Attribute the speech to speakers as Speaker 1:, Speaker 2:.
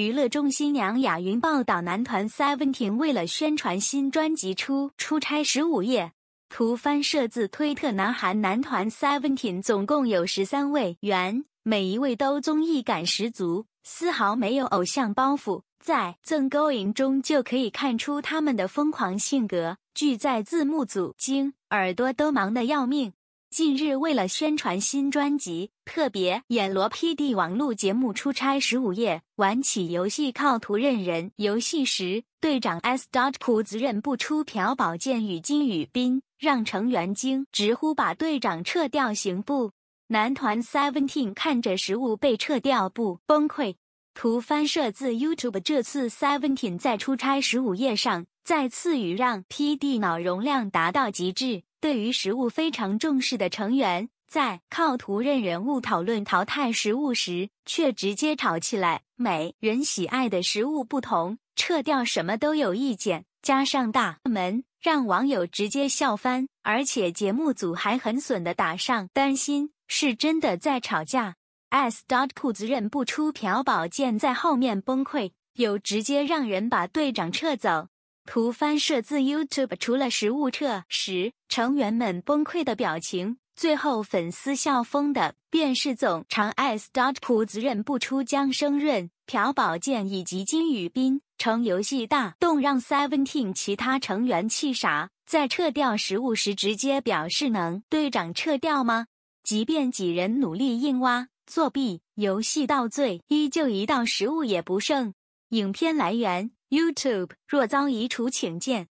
Speaker 1: 娱乐中心娘雅云报道：男团 Seventeen 为了宣传新专辑出出差十五夜。图翻摄自推特。南韩男团 Seventeen 总共有十三位员，每一位都综艺感十足，丝毫没有偶像包袱。在《正 going》中就可以看出他们的疯狂性格。据在字幕组，经耳朵都忙得要命。近日，为了宣传新专辑，特别演罗 PD 网路节目出差十五夜，玩起游戏靠图认人。游戏时，队长 S. dot 朴子认不出朴宝剑与金宇彬，让成员惊，直呼把队长撤掉行不？男团 Seventeen 看着食物被撤掉不崩溃。图翻摄自 YouTube。这次 Seventeen 在出差十五夜上，再次与让 PD 脑容量达到极致。对于食物非常重视的成员，在靠图认人物讨论淘汰食物时，却直接吵起来。每人喜爱的食物不同，撤掉什么都有意见，加上大门，让网友直接笑翻。而且节目组还很损的打上担心是真的在吵架。S d o 豆兔子认不出朴宝剑，在后面崩溃，有直接让人把队长撤走。图翻摄自 YouTube。除了食物撤时成员们崩溃的表情，最后粉丝笑疯的便是总长爱 Start 普子认不出江生润、朴宝剑以及金宇彬，称游戏大动让 Seventeen 其他成员气傻。在撤掉食物时，直接表示能队长撤掉吗？即便几人努力硬挖作弊游戏到最，依旧一道食物也不剩。影片来源。YouTube 若遭移除，请见。